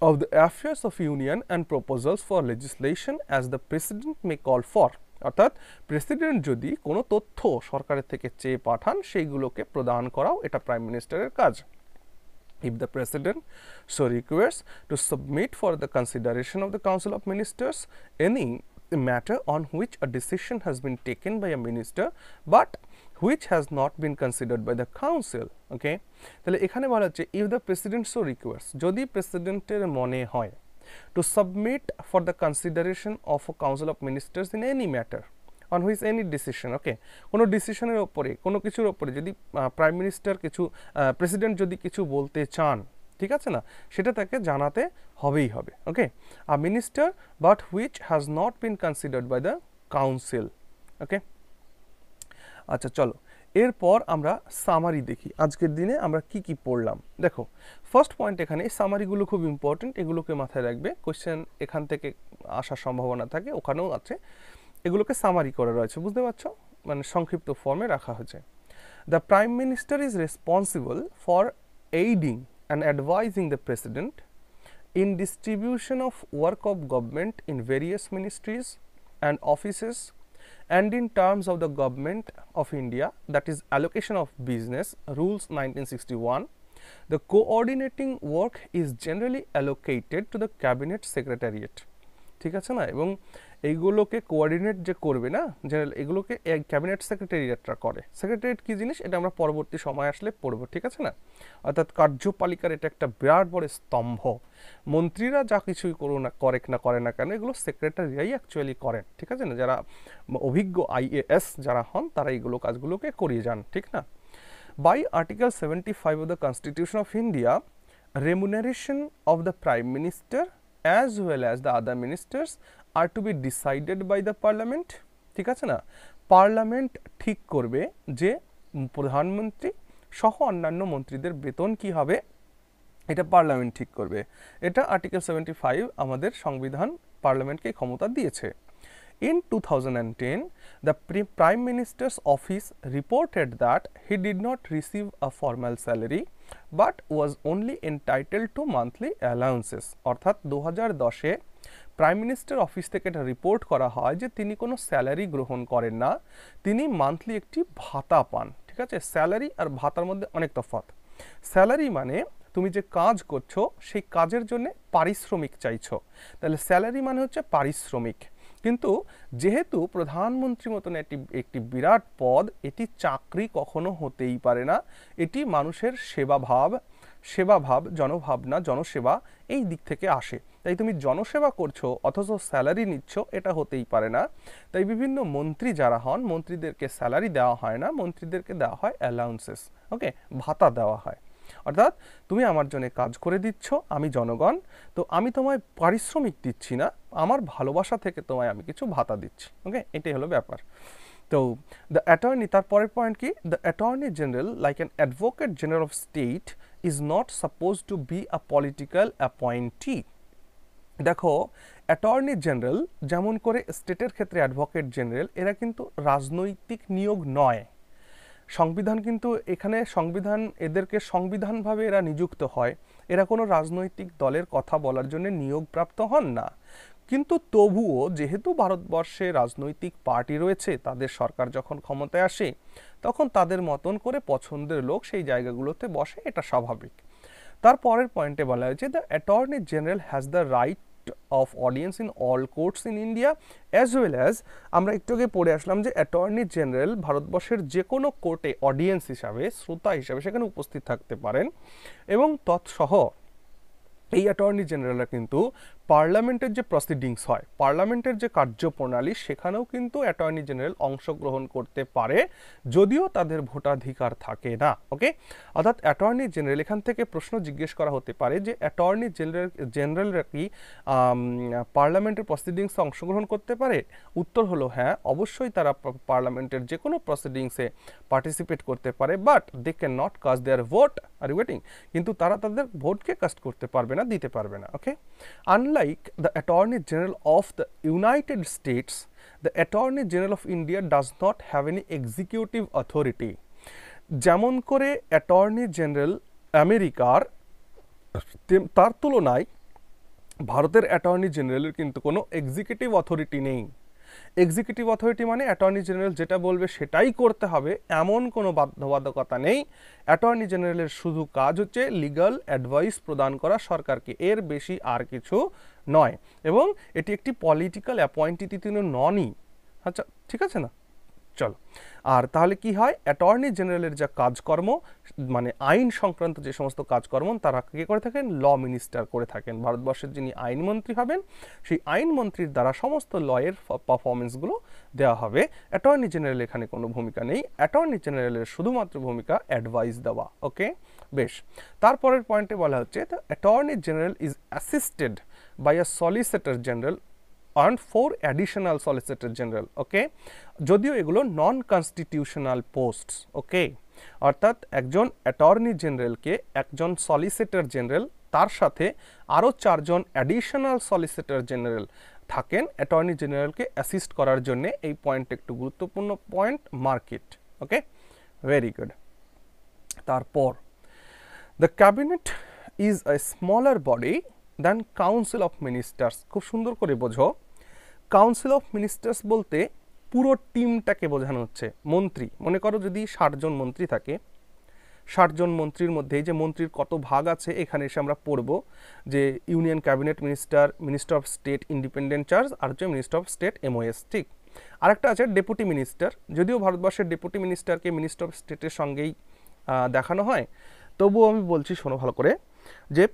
of the affairs of union and proposals for legislation as the president may call for অর্থাৎ প্রেসিডেন্ট যদি কোনো তথ্য সরকারের থেকে চেয়ে পাঠান সেইগুলোকে প্রদান করাও এটা প্রাইম মিনিস্টারের কাজ if the president so request to submit for the consideration of the council of ministers any matter on which a decision has been taken by a minister but which has not been considered by the council okay তাহলে এখানে বলা হচ্ছে if the president so request যদি প্রেসিডেন্টের মনে হয় to submit for the consideration of a council of ministers in any matter on which any decision okay কোনো ডিসিশনের ওপরে কোনো কিছুর ওপরে যদি প্রাইম মিনিস্টার কিছু প্রেসিডেন্ট যদি কিছু বলতে চান ঠিক আছে না সেটা তাকে জানাতে হবেই হবে okay a minister but which has not been considered by the council okay আচ্ছা চলো এরপর আমরা সামারি দেখি আজকের দিনে আমরা কি কি পড়লাম দেখো ফার্স্ট পয়েন্ট এখানে সামারিগুলো খুব ইম্পর্টেন্ট এগুলোকে মাথায় রাখবে কোয়েশ্চেন এখান থেকে আসার সম্ভাবনা থাকে ওখানেও আছে এগুলোকে সামারি করা রয়েছে বুঝতে পারছো মানে সংক্ষিপ্ত ফর্মে রাখা হয়েছে the prime minister is responsible for aiding and advising the president in distribution of work of government in various ministries and offices and in terms of the government of India that is allocation of business rules 1961 the coordinating work is generally allocated to the cabinet secretariat ঠিক আছে না এবং এইগুলোকে coordinate যে করবে না general এগুলোকে cabinet সেক্রেটারিয়েটরা করে সেক্রেটারিয়েট কী জিনিস এটা আমরা পরবর্তী সময় আসলে পড়ব ঠিক আছে না অর্থাৎ কার্যপালিকার এটা একটা বিরাট বড় স্তম্ভ মন্ত্রীরা যা কিছুই করুক না করেক না করে না কেন এগুলো সেক্রেটারিয়াই অ্যাকচুয়ালি করেন ঠিক আছে না যারা অভিজ্ঞ আইএএস যারা হন তারা এইগুলো কাজগুলোকে করিয়ে যান ঠিক না by article seventy five of the constitution of India remuneration of the prime minister as well as the other ministers are to be decided by the parliament ঠিক আছে না পার্লামেন্ট ঠিক করবে যে প্রধানমন্ত্রী সহ অন্যান্য মন্ত্রীদের বেতন কি হবে এটা পার্লামেন্ট ঠিক করবে এটা আর্টিকেল সেভেন্টি ফাইভ আমাদের সংবিধান পার্লামেন্টকে ক্ষমতা দিয়েছে In 2010, the Prime Minister's office reported that he did not receive a formal salary but was only entitle to monthly allowances অর্থাৎ দু হাজার দশে প্রাইম মিনিস্টার অফিস থেকে এটা রিপোর্ট করা হয় যে তিনি কোনো স্যালারি গ্রহণ করেন না তিনি মান্থলি একটি ভাতা পান ঠিক আছে স্যালারি আর ভাতার মধ্যে অনেক তফাত স্যালারি মানে তুমি যে কাজ করছো সেই কাজের জন্য পারিশ্রমিক চাইছো তাহলে স্যালারি মানে হচ্ছে পারিশ্রমিক কিন্তু যেহেতু প্রধানমন্ত্রী মতন একটি একটি বিরাট পদ এটি চাকরি কখনো হতেই পারে না এটি মানুষের সেবাভাব সেবাভাব জনভাবনা জনসেবা এই দিক থেকে আসে তাই তুমি জনসেবা করছো অথচ স্যালারি নিচ্ছ এটা হতেই পারে না তাই বিভিন্ন মন্ত্রী যারা হন মন্ত্রীদেরকে স্যালারি দেওয়া হয় না মন্ত্রীদেরকে দেওয়া হয় অ্যালাউন্সেস ওকে ভাতা দেওয়া হয় অর্থাৎ তুমি আমার জন্য কাজ করে দিচ্ছ আমি জনগণ তো আমি তোমায় পারিশ্রমিক দিচ্ছি না আমার ভালোবাসা থেকে তোমায় আমি কিছু ভাতা দিচ্ছি ওকে এটাই হলো ব্যাপার তো দ্য অ্যাটর্নি তারপরের পয়েন্ট কি the attorney general like an advocate general of state is not suppose to be a political appointee দেখো অ্যাটর্নি জেনারেল যেমন করে স্টেটের ক্ষেত্রে অ্যাডভোকেট জেনারেল এরা কিন্তু রাজনৈতিক নিয়োগ নয় সংবিধান কিন্তু এখানে সংবিধান এদেরকে সংবিধানভাবে এরা নিযুক্ত হয় এরা কোনো রাজনৈতিক দলের কথা বলার জন্য নিয়োগপ্রাপ্ত হন না কিন্তু তবুও যেহেতু ভারতবর্ষে রাজনৈতিক পার্টি রয়েছে তাদের সরকার যখন ক্ষমতায় আসে তখন তাদের মতন করে পছন্দের লোক সেই জায়গাগুলোতে বসে এটা স্বাভাবিক তার পরের পয়েন্টে বলা হয়েছে the attorney general has the right of audience in all courts in India as well as আমরা একটু আগে পড়ে আসলাম যে অ্যাটর্নি জেনারেল ভারতবর্ষের যে কোনো কোর্টে অডিয়েন্স হিসাবে শ্রোতা হিসাবে সেখানে উপস্থিত থাকতে পারেন এবং তৎসহ এই অ্যাটর্নি জেনারেলরা কিন্তু পার্লামেন্টের যে প্রসিডিংস হয় পার্লামেন্টের যে কার্যপ্রণালী সেখানেও কিন্তু অ্যাটর্নি জেনারেল অংশগ্রহণ করতে পারে যদিও তাদের ভোটাধিকার থাকে না ওকে অর্থাৎ অ্যাটর্নি জেনারেল এখান থেকে প্রশ্ন জিজ্ঞেস করা হতে পারে যে অ্যাটর্নি জেনারেল জেনারেলরা কি পার্লামেন্টের প্রসিডিংসে অংশগ্রহণ করতে পারে উত্তর হলো হ্যাঁ অবশ্যই তারা পার্লামেন্টের যে কোনো প্রসিডিংসে পার্টিসিপেট করতে পারে but they can not cast their vote আর ওয়েটিং কিন্তু তারা তাদের ভোটকে কাস্ট করতে পারবে না দিতে পারবে না ওকে আনলে unlike the Attorney General of the United States, the Attorney General of India does not have any executive authority. যেমন করে অ্যাটর্নি জেনারেল আমেরিকার তার তুলনায় ভারতের অ্যাটর্নি জেনারেলের কিন্তু কোনো এক্সিকিউটিভ অথরিটি নেই এক্সিকিউটিভ অথরিটি মানে অ্যাটর্নি জেনারেল যেটা বলবে সেটাই করতে হবে এমন কোনো বাধ্যবাধকতা নেই অ্যাটর্নি জেনারেলের শুধু কাজ হচ্ছে লিগাল অ্যাডভাইস প্রদান করা সরকারকে এর বেশি আর কিছু নয় এবং এটি একটি পলিটিক্যাল অ্যাপয়েন্টিটি তিনি ননই আচ্ছা ঠিক আছে না চলো আর তাহলে কি হয় অ্যাটর্নি জেনারেলের যা কাজকর্ম মানে আইন সংক্রান্ত যে সমস্ত কাজকর্ম তারা কে করে থাকেন ল মিনিস্টার করে থাকেন ভারতবর্ষের যিনি আইনমন্ত্রী হবেন সেই আইনমন্ত্রীর দ্বারা সমস্ত লয়ের পারফরমেন্সগুলো দেওয়া হবে অ্যাটর্নি জেনারেল এখানে কোনো ভূমিকা নেই অ্যাটর্নি জেনারেলের শুধুমাত্র ভূমিকা অ্যাডভাইস দেওয়া ওকে বেশ তারপরের পয়েন্টে বলা হচ্ছে তো attorney general is assisted by a solicitor general and four additional solicitor general okay যদিও এগুলো নন কনস্টিটিউশনাল পোস্টস ওকে অর্থাৎ একজন অ্যাটর্নি জেনারেলকে একজন সলিসিটর জেনারেল তার সাথে আরও চারজন অ্যাডিশনাল সলিসিটর জেনারেল থাকেন অ্যাটর্নি জেনারেলকে অ্যাসিস্ট করার জন্যে এই পয়েন্ট একটু গুরুত্বপূর্ণ point market okay very good তারপর the cabinet is a smaller body than council of ministers খুব সুন্দর করে বোঝো কাউন্সিল অফ মিনিস্টার্স বলতে পুরো টিমটাকে বোঝানো হচ্ছে মন্ত্রী মনে করো যদি ষাটজন মন্ত্রী থাকে ষাটজন মন্ত্রীর মধ্যে যে মন্ত্রীর কত ভাগ আছে এখানে এসে আমরা পড়ব যে union cabinet minister minister of state independent charge আর হচ্ছে মিনিস্টার অফ স্টেট এমওএস ঠিক আরেকটা আছে ডেপুটি মিনিস্টার যদিও ভারতবর্ষের ডেপুটি মিনিস্টারকে মিনিস্টার অফ স্টেটের সঙ্গেই দেখানো হয় তবুও আমি বলছি শোনো ভালো করে যে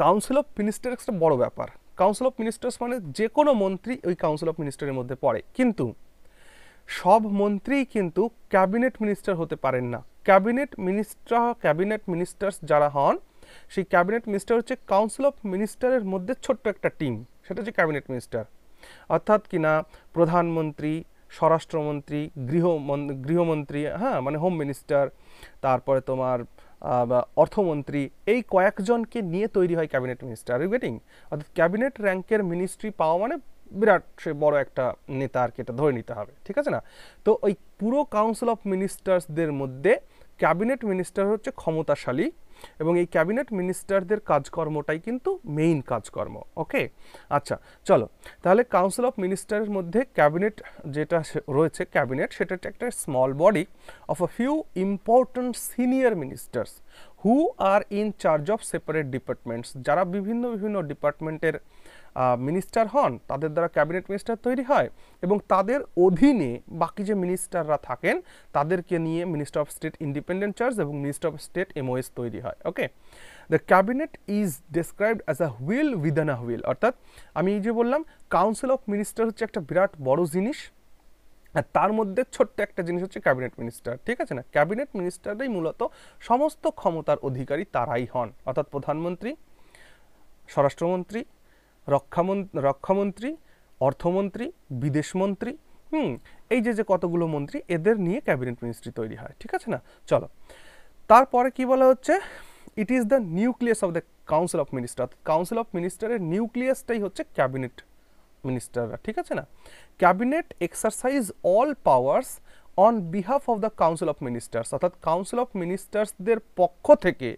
কাউন্সিল অফ মিনিস্টার একটা বড় ব্যাপার কাউন্সিল অফ মিনিস্টার্স মানে যে কোনো মন্ত্রী ওই কাউন্সিল অফ মিনিস্টারের মধ্যে পড়ে কিন্তু সব মন্ত্রী কিন্তু ক্যাবিনেট মিনিস্টার হতে পারেন না ক্যাবিনেট মিনিস্টার ক্যাবিনেট মিনিস্টার্স যারা হন সেই ক্যাবিনেট মিনিস্টার হচ্ছে কাউন্সিল অফ মিনিস্টারের মধ্যে ছোট্ট একটা টিম সেটা হচ্ছে ক্যাবিনেট মিনিস্টার অর্থাৎ কিনা প্রধানমন্ত্রী স্বরাষ্ট্রমন্ত্রী গৃহ গৃহমন্ত্রী হ্যাঁ মানে হোম মিনিস্টার তারপরে তোমার অর্থমন্ত্রী এই কয়েকজনকে নিয়ে তৈরি হয় ক্যাবিনেট মিনিস্টার ওয়েটিং অর্থাৎ ক্যাবিনেট র্যাঙ্কের মিনিস্ট্রি পাওয়া মানে বিরাট সে বড় একটা নেতা আর কি এটা ধরে নিতে হবে ঠিক আছে না তো ওই পুরো কাউন্সিল অফ মিনিস্টার্সদের মধ্যে ক্যাবিনেট মিনিস্টার হচ্ছে ক্ষমতাশালী এবং এই ক্যাবিনেট মিনিস্টারদের কাজকর্মটাই কিন্তু মেইন কাজকর্ম ওকে আচ্ছা চলো তাহলে কাউন্সিল অফ মিনিস্টারের মধ্যে ক্যাবিনেট যেটা রয়েছে ক্যাবিনেট সেটা একটা small body of a few important senior ministers who are in charge of separate departments যারা বিভিন্ন বিভিন্ন ডিপার্টমেন্টের মিনিস্টার হন তাদের দ্বারা ক্যাবিনেট মিনিস্টার তৈরি হয় এবং তাদের অধীনে বাকি যে মিনিস্টাররা থাকেন তাদেরকে নিয়ে minister of state independent charge এবং মিনিস্টার অফ স্টেট এমওএস তৈরি হয় okay the cabinet is described as a wheel within a wheel অর্থাৎ আমি এই যে বললাম কাউন্সিল অফ মিনিস্টার হচ্ছে একটা বিরাট বড় জিনিস আর তার মধ্যে ছোট্ট একটা জিনিস হচ্ছে ক্যাবিনেট মিনিস্টার ঠিক আছে না ক্যাবিনেট মিনিস্টাররাই মূলত সমস্ত ক্ষমতার অধিকারী তারাই হন অর্থাৎ প্রধানমন্ত্রী স্বরাষ্ট্রমন্ত্রী রক্ষামন্ত্রী রক্ষামন্ত্রী অর্থমন্ত্রী বিদেশমন্ত্রী হুম এই যে যে কতগুলো মন্ত্রী এদের নিয়ে ক্যাবিনেট মিনিস্ট্রি তৈরি হয় ঠিক আছে না চলো তারপরে কি বলা হচ্ছে it is the nucleus of the council of minister council of মিনিস্টারের নিউক্লিয়াসটাই হচ্ছে ক্যাবিনেট মিনিস্টাররা ঠিক আছে না cabinet exercise all powers on behalf of the council of ministers অর্থাৎ কাউন্সিল অফ মিনিস্টার্সদের পক্ষ থেকে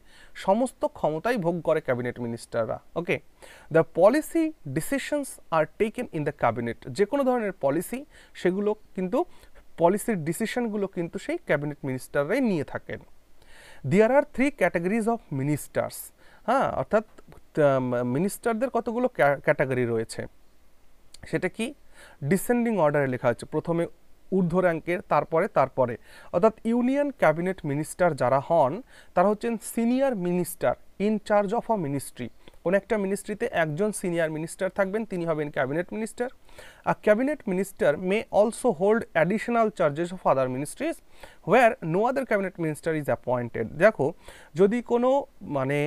সমস্ত ক্ষমতাই ভোগ করে ক্যাবিনেট মিনিস্টাররা okay the policy decisions are taken in the cabinet যে কোনো ধরনের পলিসি সেগুলো কিন্তু পলিসির ডিসিশনগুলো কিন্তু সেই ক্যাবিনেট মিনিস্টাররাই নিয়ে থাকেন there are three categories of ministers হ্যাঁ অর্থাৎ মিনিস্টারদের কতগুলো ক্যাটাগরি রয়েছে সেটা কি ডিসেন্ডিং অর্ডারে লেখা হচ্ছে প্রথমে ঊর্ধ্ব র্যাঙ্কের তারপরে তারপরে অর্থাৎ ইউনিয়ন ক্যাবিনেট মিনিস্টার যারা হন তারা হচ্ছেন senior minister in charge of a ministry কোনো একটা মিনিস্ট্রিতে একজন সিনিয়র মিনিস্টার থাকবেন তিনি হবেন ক্যাবিনেট মিনিস্টার আর cabinet minister may also hold additional charges of other ministries where no other cabinet minister is appointed দেখো যদি কোনো মানে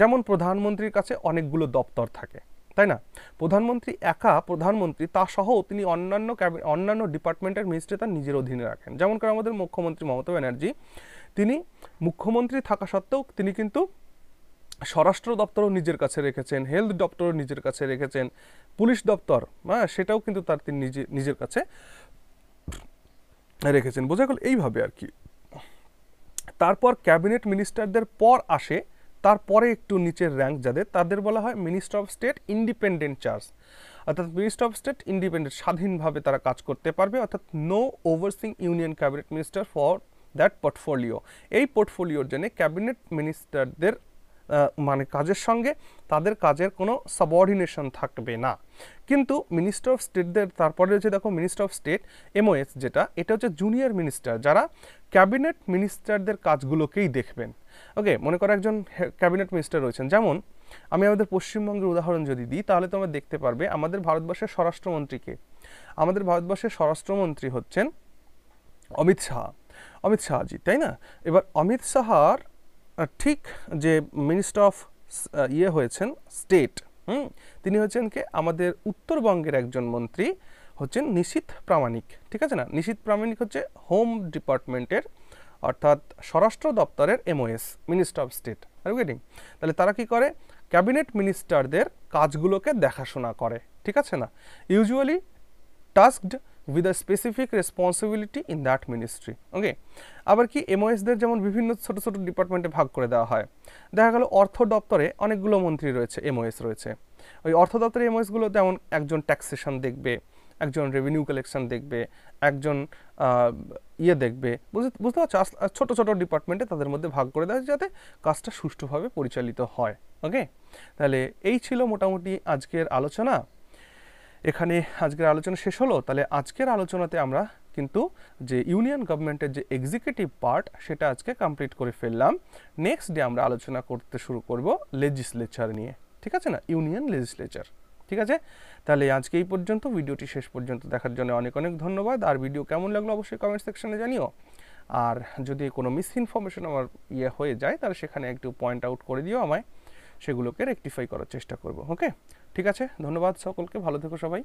যেমন প্রধানমন্ত্রীর কাছে অনেকগুলো দপ্তর থাকে তাই না প্রধানমন্ত্রী একা প্রধানমন্ত্রী তা সহ তিনি অন্যান্য অন্যান্য ডিপার্টমেন্টের মিনিস্ট্রি তার নিজের অধীনে রাখেন যেমন করে আমাদের মুখ্যমন্ত্রী মমতা ব্যানার্জি তিনি মুখ্যমন্ত্রী থাকা সত্ত্বেও তিনি কিন্তু স্বরাষ্ট্র দপ্তরও নিজের কাছে রেখেছেন হেলথ দপ্তরও নিজের কাছে রেখেছেন পুলিশ দপ্তর হ্যাঁ সেটাও কিন্তু তার তিনি নিজে নিজের কাছে রেখেছেন বোঝা গেল এইভাবে আর কি তারপর ক্যাবিনেট মিনিস্টারদের পর আসে তারপরে একটু নিচের র্যাঙ্ক যাদের তাদের বলা হয় minister of state independent charge অর্থাৎ মিনিস্টার অফ স্টেট ইন্ডিপেন্ডেন্ট স্বাধীনভাবে তারা কাজ করতে পারবে অর্থাৎ no overseeing union cabinet minister for that portfolio এই পোর্টফোলিওর জন্য ক্যাবিনেট মিনিস্টারদের মানে কাজের সঙ্গে তাদের কাজের কোনো সাবঅর্ডিনেশন থাকবে না কিন্তু মিনিস্টার অফ স্টেটদের তারপরে রয়েছে দেখো মিনিস্টার অফ স্টেট এমওএস যেটা এটা হচ্ছে জুনিয়র মিনিস্টার যারা ক্যাবিনেট মিনিস্টারদের কাজগুলোকেই দেখবেন ওকে মনে করো একজন ক্যাবিনেট মিনিস্টার রয়েছেন যেমন আমি আমাদের পশ্চিমবঙ্গের উদাহরণ যদি দিই তাহলে তোমরা দেখতে পারবে আমাদের ভারতবর্ষের স্বরাষ্ট্রমন্ত্রীকে আমাদের ভারতবর্ষের স্বরাষ্ট্রমন্ত্রী হচ্ছেন অমিত শাহ অমিত শাহজি তাই না এবার অমিত শাহার ঠিক যে মিনিস্টার অফ ইয়ে হয়েছেন স্টেট হুম তিনি হচ্ছেন কে আমাদের উত্তরবঙ্গের একজন মন্ত্রী হচ্ছেন নিশীত প্রামাণিক ঠিক আছে না নিশীত প্রামাণিক হচ্ছে হোম ডিপার্টমেন্টের অর্থাৎ স্বরাষ্ট্র দপ্তরের এমওএস মিনিস্টার অফ স্টেট আর তাহলে তারা কি করে ক্যাবিনেট মিনিস্টারদের কাজগুলোকে দেখাশোনা করে ঠিক আছে না usually tasked with a specific responsibility in that ministry okay আবার কি এমওএসদের যেমন বিভিন্ন ছোট ছোট ডিপার্টমেন্টে ভাগ করে দেওয়া হয় দেখা গেল অর্থ দপ্তরে অনেকগুলো মন্ত্রী রয়েছে এমওএস রয়েছে ওই অর্থ দপ্তরের এমওএসগুলো যেমন একজন ট্যাক্সেশন দেখবে একজন রেভিনিউ কালেকশন দেখবে একজন ইয়ে দেখবে বুঝতে পারছো ছোটো ছোটো ডিপার্টমেন্টে তাদের মধ্যে ভাগ করে দেওয়া যাতে কাজটা সুষ্ঠুভাবে পরিচালিত হয় ওকে তাহলে এই ছিল মোটামুটি আজকের আলোচনা এখানে আজকের আলোচনা শেষ হলো তাহলে আজকের আলোচনাতে আমরা কিন্তু যে ইউনিয়ন গভর্নমেন্টের যে এক্সিকিউটিভ পার্ট সেটা আজকে কমপ্লিট করে ফেললাম নেক্সট ডে আমরা আলোচনা করতে শুরু করব লেজিসলেচার নিয়ে ঠিক আছে না ইউনিয়ন লেজিসলেচার ঠিক আছে তাহলে আজকে এই পর্যন্ত ভিডিওটি শেষ পর্যন্ত দেখার জন্য অনেক অনেক ধন্যবাদ আর ভিডিও কেমন লাগলো অবশ্যই কমেন্ট সেকশনে জানিও আর যদি কোনো মিসইনফরমেশন আমার ইয়ে হয়ে যায় তাহলে সেখানে একটু পয়েন্ট আউট করে দিও আমায় সেগুলোকে রেকটিফাই করার চেষ্টা করব ওকে ঠিক আছে ধন্যবাদ সকলকে ভালো থেকো সবাই